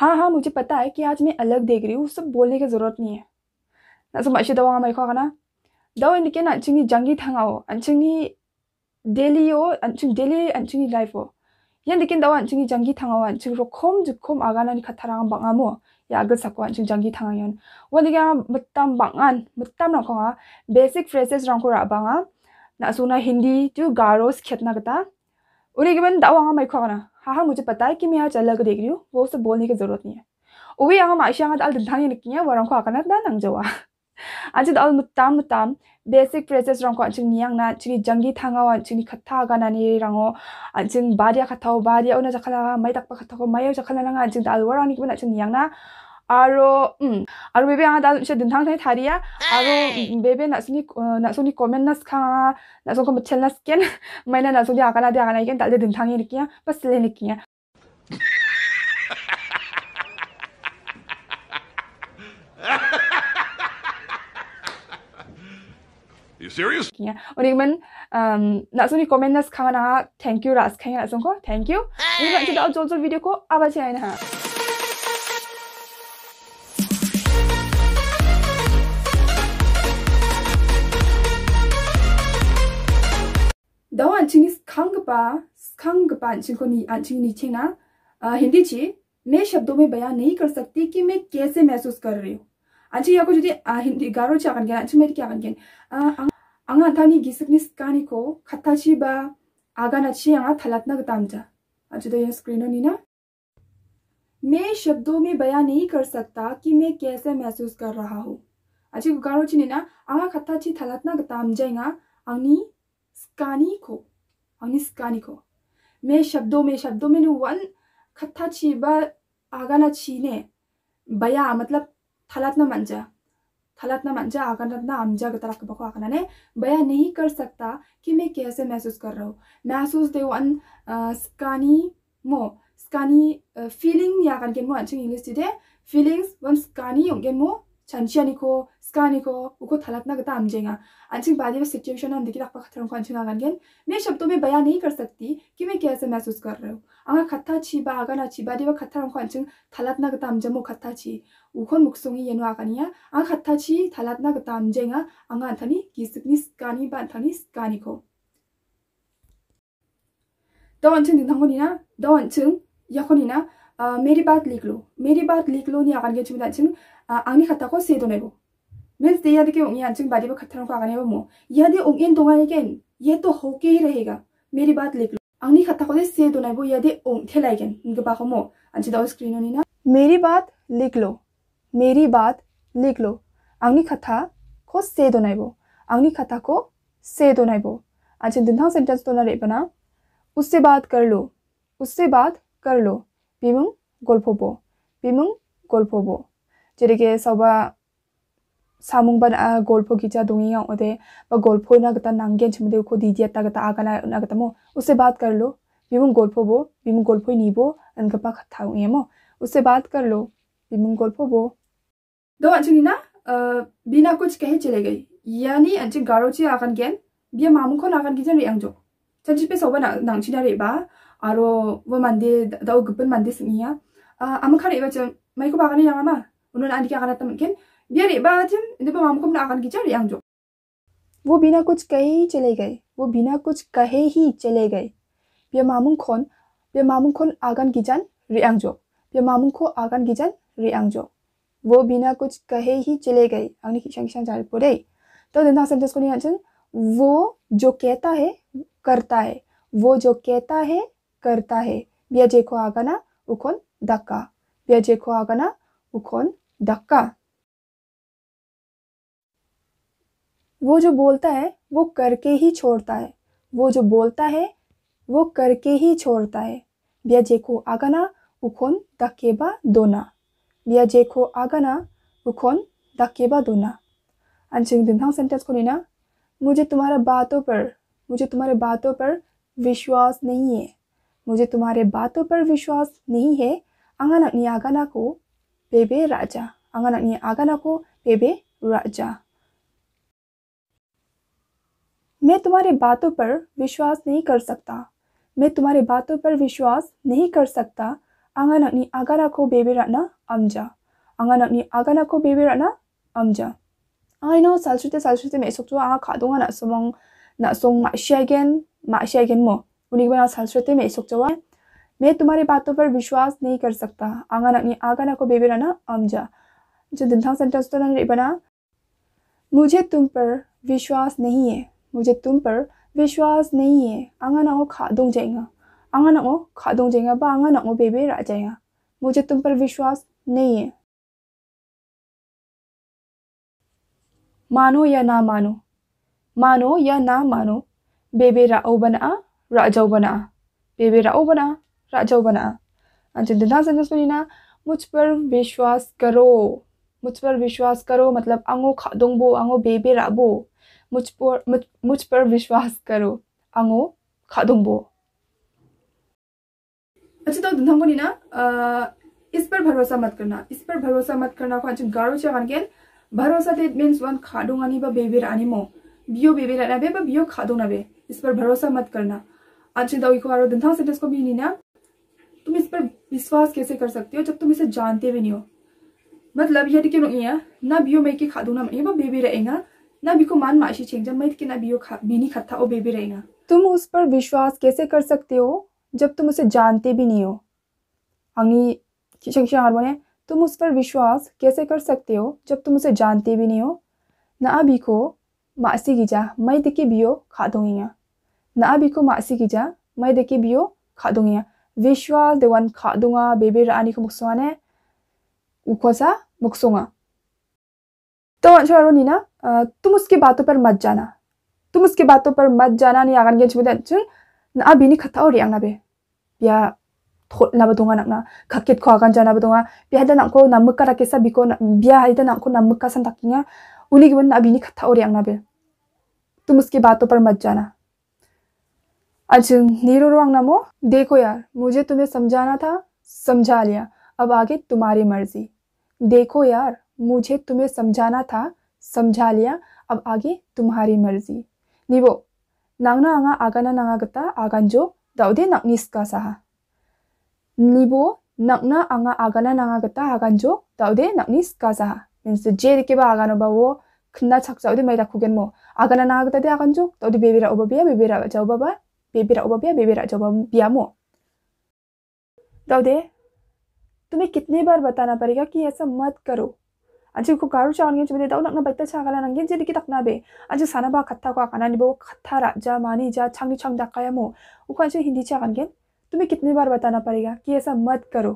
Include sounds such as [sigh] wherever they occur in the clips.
हां हां मुझे पता है कि आज मैं अलग देख रही हूं सब बोलने की जरूरत नहीं है ना समझ अच्छी दवा मैं खा गाना दवा इनके ना चिंगी जंगी थांगाओ अनचिंगी डेली ओ अनचिंग डेली अनचिंगी लाइफ ओ यान लेकिन दवा अनचिंगी जंगी थांगाओ अनचिंग रो खम जु खम आगाना नि खथारा बंगामो या गस को अनचिंग जंगी थांगायन वलिगा मत्तम बंगान मत्तम ना खा बेसिक फ्रेजेस रंग को राबांगा ना सुना हिंदी जो गारोस खेतना गता उरी गिवन दा वांग माई खोना हा हा मुझे पता है कि मैं आज अलग देख रही हूं वो उसे बोलने की जरूरत नहीं है उवी आ माई शांग दा दा नहीं निकिया वरंग खो आकना दा नंग जवा आज दा मु ताम ताम बेसिक फ्रेजेस रंग खो चिंग नियांग ना चिंग जंगी थांगा वा चिंग खथा गा ना नी रंगो अचिंग बारिया खथा बारिया उना जखला माई तक पखथा को माई जखला ना अचिंग दा वरंग निकिना আৰু আৰু বেবে আহা তাৰ পিছত দিনথাং থাই থাৰিয়া আৰু বেবে নাচনি নাচনি কমেণ্ট নাচ খা নাচন কমেণ্ট চেল নাচ কেন মাইনা নাচনি আকানা দি আকানা কেন তালে দিনথাঙে নেকি বা চেলে নেকি You serious? Yeah. Unik man um nak suni komen nas khana thank you ras khaya sungko thank you. Unik man jeda jol jol video ko abachi aina ha. दो अंचिंग स्कंगबा स्कंगबा अंचिंग को नी अंचिंग नीचे ना हिंदी ची मैं शब्दों में बयान नहीं कर सकती कि मैं कैसे महसूस कर रही हूँ अंचिंग आपको जो दे हिंदी गारो ची आगे अंचिंग मेरी क्या आगे अंग अंगांधानी गिसक नी स्कानी को खत्ता ची बा आगा ना ची अंग थलतना गताम जा अच्छा तो ये स्क्रीन नी ना मैं शब्दों में बया नहीं कर सकता कि मैं कैसे महसूस कर रहा हूँ अच्छी गारो ची ना आगा खत्ता ची थलतना गताम जाएगा अंगनी 스카니코 स्कानी को मैं शब्दों में शब्दों में वन खत्था छीबा आगाना छीने बया मतलब थलातना मंजा थलातना मंजा आगाना अमजा के तरफ बको आगाना ने बया नहीं कर सकता कि मैं कैसे महसूस कर रहा हूँ महसूस दे वन स्कानी मो स्कानी फीलिंग या कर के मो अच्छे इंग्लिश दे फीलिंग्स वन स्कानी होंगे मो 잔치아니코 스카니코 उको थलक ना गता आमजेगा अंचिंग बाद में सिचुएशन हम देखी रखा खतरों को अंचिंग आगन गेन मैं शब्दों में बयान नहीं कर सकती कि मैं कैसे महसूस कर रहा हूँ अगर खत्ता छी बा आगन अच्छी बादी व खतरों को अंचिंग थलत ना गता आमजमो खत्ता छी उखोन मुक्सोंगी येनो आगनिया आ खत्ता छी थलत ना मेरी बात लिख लो मेरी बात लिख लो नहीं नि आगान गेचिम दाचिम आंनि खाताखौ से दनायगौ मीन्स दे यदि उंगी आंचिंग बादी पर को आगे वो मो यदि आए दोंगाएगे ये तो होके ही रहेगा मेरी बात लिख लो आगे खत्ता आंनि दे से दनायबो यदि उंगथे लायगेन गोबाखौ मो अंचे आंचि दाव स्क्रीननि ना मेरी बात लिख लो मेरी बात लिख लो आगे खत्ता को आंनि खाताखौ से दनायबो आंनि खाताखौ से अंचे दिन हाँ सेंटेंस तो ना रे बना उससे बात कर लो उससे बात कर लो bimung golpobo bimung golpobo jerike soba samung ban a golpo kicha dungi nga ode ba golpo na gata nanggen chimde ko di dia ta gata agana na gata mo उससे बात कर लो bimung golpobo bimung golpo nibo an kapa khathau yemo उससे बात कर लो bimung golpobo दो अंचुनी ना बिना कुछ कहे चले गई यानी अंचे गारोचे आगन गेन बिया मामू को नागन किचन रियांग जो चंचित पे सोबा नांगचिना रे बा aro wo mandi da gupun mandi singia ama khari ba chim mai ko bagani yang ama unun andi ka kana tamkin biari ba chim inde ba mam ko na akan gichar yang jo वो बिना कुछ कहे ही चले गए वो बिना कुछ कहे ही चले गए बे मामुंग खोन बे मामुंग खोन आगन गिजान रियांगजो बे मामुंग खो आगन गिजान रियांगजो वो बिना कुछ कहे ही चले गए आंगनि किसान किसान जाल पड़े तो दिन सेंटेंस को नहीं वो जो कहता है करता है वो जो कहता है करता है ब्यजे को आगाना उखोन धक्का ब्यजे को आगाना उखोन धक्का वो जो बोलता है वो करके ही छोड़ता है वो जो बोलता है वो करके ही छोड़ता है ब्यजे को आगाना उखोन धक्केबा दोना ब्यजे को आगाना उखोन धक्केबा दोना अनशिंग दिन सेंटेंस को लेना मुझे तुम्हारे बातों पर मुझे तुम्हारे बातों पर विश्वास नहीं है मुझे तुम्हारे बातों पर विश्वास नहीं है अपनी आगाना को बेबे राजा अपनी आगाना को बेबे राजा मैं तुम्हारे बातों पर विश्वास नहीं कर सकता मैं तुम्हारे बातों पर विश्वास नहीं कर सकता अपनी आगाना को बेबे राना अमजा अपनी आगाना को बेबे राना अमजा नो सालसुते सालसुते मैं सोचो आ खा दूंगा ना सुमंग ना सोंग माशियागेन शेगेन मा मो उन्हीं के संस्कृति में इस चौहान मैं तुम्हारी बातों पर विश्वास नहीं कर सकता आंगन आंगन अपनी को आगानाको रहना अमजा जो दिनथांग सेंटर तो बना मुझे तुम पर विश्वास नहीं है मुझे तुम पर विश्वास नहीं है आंगन को खा दो जाएगा आंगन को खा दो जाएगा बा आंगन को बेबे रह जाएगा मुझे तुम पर विश्वास नहीं है मानो या ना मानो मानो या ना मानो बेबे राओ बना राजव बना बेबे राव बना राजव बना सेंटेंस में ना मुझ पर विश्वास करो मुझ पर विश्वास करो मतलब आंगो खादोंबो आंगो बेबे राबो मुझ पर मुझ, पर विश्वास करो आंगो खादोंबो अच्छा तो को नहीं ना इस पर भरोसा मत करना इस पर भरोसा मत करना को अच्छा गारो चाहन के भरोसा दे मीन्स वन खादोंगानी बा बेबे रानी मो बियो बेबे रानी बे बा बियो खादोंना बे इस पर भरोसा मत करना अच्छी दाविखौ आरो दोनथां सेंटेंस को भी नहीं ना तुम इस पर विश्वास कैसे कर सकते हो जब तुम इसे जानते भी नहीं हो मतलब यदि कि है ना बियो मैं की खादू ना मैं बेबी रहेगा ना भी को मान माशी छेंग जब मैं कि ना बियो खा बीनी खाता वो बेबी रहेगा तुम उस पर विश्वास कैसे कर सकते हो जब तुम उसे जानते भी नहीं हो अंगी शिक्षा हार बोले तुम उस पर विश्वास कैसे कर सकते हो जब तुम उसे जानते भी नहीं हो ना अभी को मासी जा मैं दिखे बियो खा दूंगी na abi ko ma si ki ja mai de ki bio kha dung ya visual de wan kha dunga bebe ra ani तो अच्छा रोनीना तुम उसकी बातों पर मत जाना तुम उसकी बातों पर मत जाना नहीं आगन गेंच बोले चुन ना अभी नहीं खता और यांगना बे या थोलना बदूंगा ना खकित को आगन जाना बदूंगा बिया दे नाको नमक का रकेसा बिको बिया दे नाको नमक का संताकिंगा उन्हीं के बन अभी नहीं खता और यांगना बे तुम उसकी बातों पर मत जाना अच्छा नीरू रोंग नमो देखो यार मुझे तुम्हें समझाना था समझा लिया अब आगे तुम्हारी मर्जी देखो यार मुझे तुम्हें समझाना था समझा लिया अब आगे तुम्हारी मर्जी निवो नांगना आंगा आगाना नांगा गता जो दाउदे का साहा निवो नकना आंगा आगाना नांगा गता जो दाउदे का साहा मीन्स तो जे बा आगानो बा वो खन्ना छक जाउदे मैं रखोगे मो आगाना नांगा गता दे आगांजो दाउदे बेबेरा ओबा बेबेरा जाओ बाबा बेबेरा ओबाबिया बेबेरा जोबा बियामो दाउदे तुम्हें कितनी बार बताना पड़ेगा कि ऐसा मत करो आज गारू 아직 그 가루 자원이 집에 나오는 바이트 차가라는 게 제리기 닦나베 아직 사나바 같다고 खत्था 보고 같아라 자 많이 자 창리 창 닦아야 뭐 우관시 힌디 차간 겐 तुम्हें कितनी बार बताना पड़ेगा कि ऐसा मत करो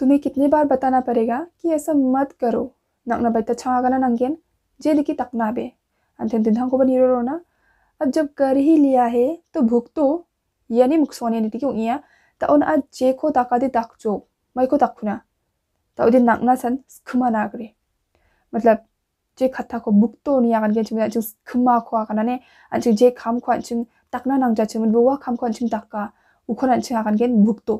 तुम्हें कितनी बार बताना पड़ेगा कि ऐसा मत करो नग्न बैठा छागला नंगेन जे की तकना बे अंतिम दिन को बनी ना अब जब कर ही लिया है तो भुगतो यानी मुक्सोने टिक्यो इया ताउन आ जेको ताकादे ताकचो तकुना ताकुना ताउदे नाकना सन खुमा नागरे मतलब जे खत्ता को भुगतो नि आगन के चिमना चिम स्खमा को आगनाने अंचिम जे खाम को अंचिम ताकना नांगजा चिमन वो खाम को अंचिम ताका उखोन अंचिम आगन के भुगतो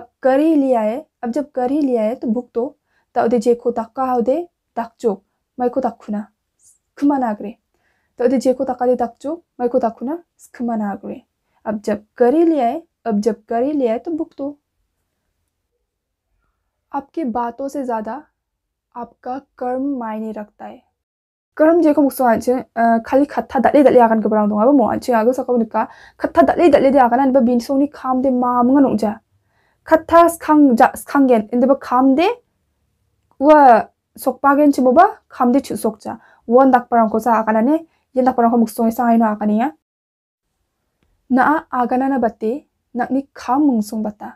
अब कर ही लिया है अब जब कर ही लिया है तो भुगतो ताउदे जेको ताका हाउदे मई मैको ताकुना खुमा नागरे तो अदीजिए को तकादी तक जो मैं को तकुना स्खमन आगरे अब जब करे ले आए अब जब करे ले आए तो बुक दो आपकी बातों से ज़्यादा आपका कर्म मायने रखता है कर्म जे मुक्सो आचे खाली खत्था दले दले आगन के बरांग दोंगा बो आचे आगो सको निका खत्था दले दले दे आगन अनबा बीन सोनी खाम दे माम गन उजा खत्था स्खंग जा स्खंगेन इन दे खाम दे व सोकपागेन छिबोबा खाम दे छु जा वो दक बरांग को सा आगन ने ये yen parang muk song sang ino akania na agana na बत्ते ना अपनी खाम मुंगसुंग बता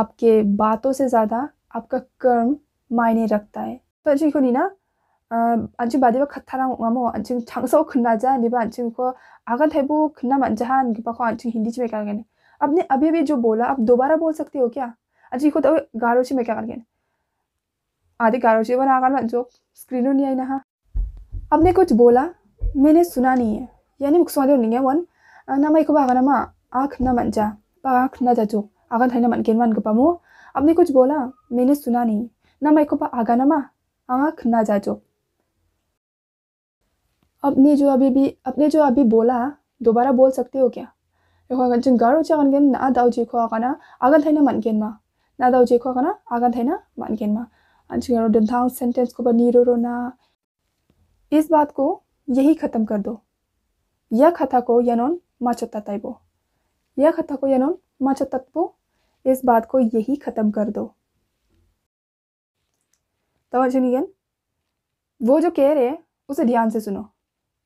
आपके बातों से ज़्यादा आपका कर्म मायने रखता है तो को नहीं ना 안중 마디바 카타랑 와모 안중 जाए 큰나자 니바 안중 को आगन थे वो खन्ना मनजहा इनके पास अंचू हिंदी में क्या कहने आपने अभी अभी जो बोला आप दोबारा बोल सकते हो क्या अच्छी तो गारोची में क्या कहने आधे गारो वन आगन जो स्क्रीनों नहीं आई ना आपने कुछ बोला मैंने सुना नहीं है यानी नहीं है वन मैं एक बार माँ आँख न मन जा आँख न जाचो आगन थाई मन के मन मो आपने कुछ बोला मैंने सुना नहीं नामा एक बार आगा माँ आँख जा जाचो अपने जो अभी भी अपने जो अभी बोला दोबारा बोल सकते हो क्या जिन गारो चागन गेन ना दाऊ जी खो आगाना आगन थे ना मन गेन मा ना दाऊ जी खो आगाना आगन ना मन गेन माँ अंच गारो सेंटेंस को बनी रो ना इस बात को यही ख़त्म कर दो यह कथा को यनोन माचोता तैबो यह कथा को यनोन माचोतत्वो इस बात को यही ख़त्म कर दो तवजनियन तो वो जो कह रहे हैं उसे ध्यान से सुनो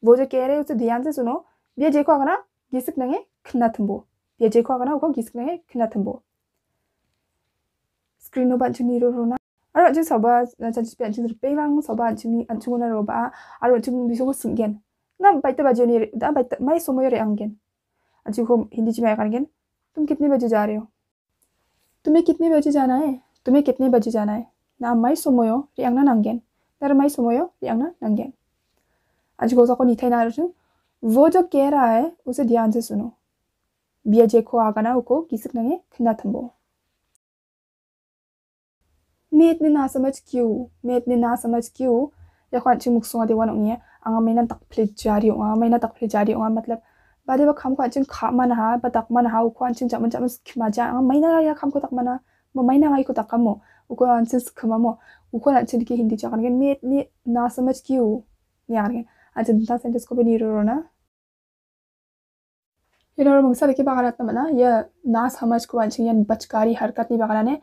वो जो कह रहे हैं उसे ध्यान से सुनो ये जेको अगना घिसक नंगे खनथम्बो ये जेको अगना उसको घिसक नंगे खनथम्बो स्क्रीनों बाजू नीरो रोना aro chin soba chan chi pian chin ri pelang soba chin an chung na roba aro chin bi so sing gen na bai ta bajoni da bai ta mai somo yore angen an chi ko Hindi में आकर gain तुम कितने बजे जा रहे हो तुम्हें कितने बजे जाना है तुम्हें कितने बजे जाना है ना माई सोमोयो रे अंगना नांगेन ना माई सोमोयो रे अंगना नांगेन आज गोसा को निथे ना रचू वो जो कह रहा है उसे ध्यान से सुनो बिया जेखो आगाना उको किसक नंगे खन्ना थम्बो मैं इतने ना समझ क्यों मैं इतने ना समझ क्यों या खान चिंग मुख सुंगा देवा नोंगी आंगा मैंने तक फ्लिट जारी होगा मैंने तक फ्लिट जारी होगा मतलब बादे बा खाम खान चिंग खा मन हा बा तक मन हा उ खान चिंग जमन जमन खिमा जा आंगा मैंने हाँ या खाम को तक मना म मैंने आंगा को तक मो उ खान चिंग खिमा मो उ खान चिंग की हिंदी जाकर मैं इतने ना समझ क्यों यार आज इतना सेंटेंस को भी नहीं रो ना ये ना मंगसा देखिए बागारात ना मना यह ना समझ को वांछिंग या बचकारी हरकत नहीं बागारा ने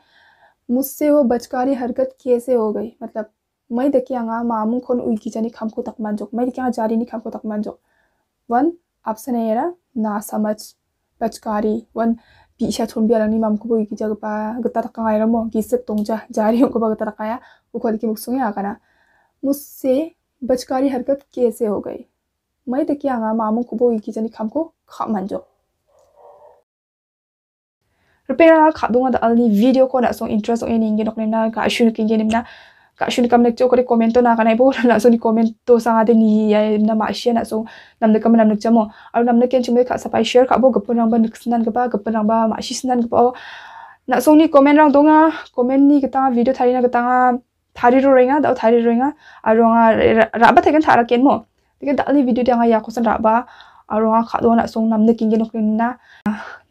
मुझसे वो बचकारी हरकत कैसे हो गई मतलब मैं आँगा मामू खोन उइकी जानी तक मान जो मैं देखिया जारी नहीं तक मान जोक वन आपसे नहीं रहा ना समझ बचकारी वन पीछा छोड़ भी मामू को वो इकी जग पा गता तक आया रहा मो सब तुम जा जारी होगा बगता तक आया वो खुद की मुक्सुंगे आकाना मुझसे बचकारी हरकत कैसे हो गई मैं आँगा मामू को वो इकी जानी खा मान जाओ repair la kha dunga da alni video ko [laughs] ah. ah, na so interest ong ening nok nena ka shun ki ngi nimna ka shun kam nek chokore comment to na kanai bo la so ni comment to sa ga de ni ya na ma shia na so nam de kam nam nak chamo aru nam nak ken chumai kha sapai share kha bo gapun rang ba nuksnan ga ba gapun rang ba ma shi snan ga na so ni comment rang dunga comment ni ta video thari na ga ta thari ro renga da thari ro renga aru nga ra ba thekan thara ken mo ᱛᱮᱜᱮ ᱫᱟᱞᱤ video ᱫᱟᱜ ᱟᱭᱟ ᱠᱚᱥᱟᱱ ᱨᱟᱵᱟ อารมณ์ขาดโดนส่งน้ำนึกกินกินนกนินนะ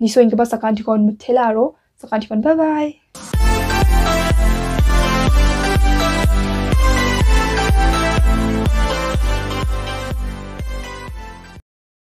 นี่ส่วนกับสักกันทิคอนมุเทลารสักกันทิคอนบ๊ายบาย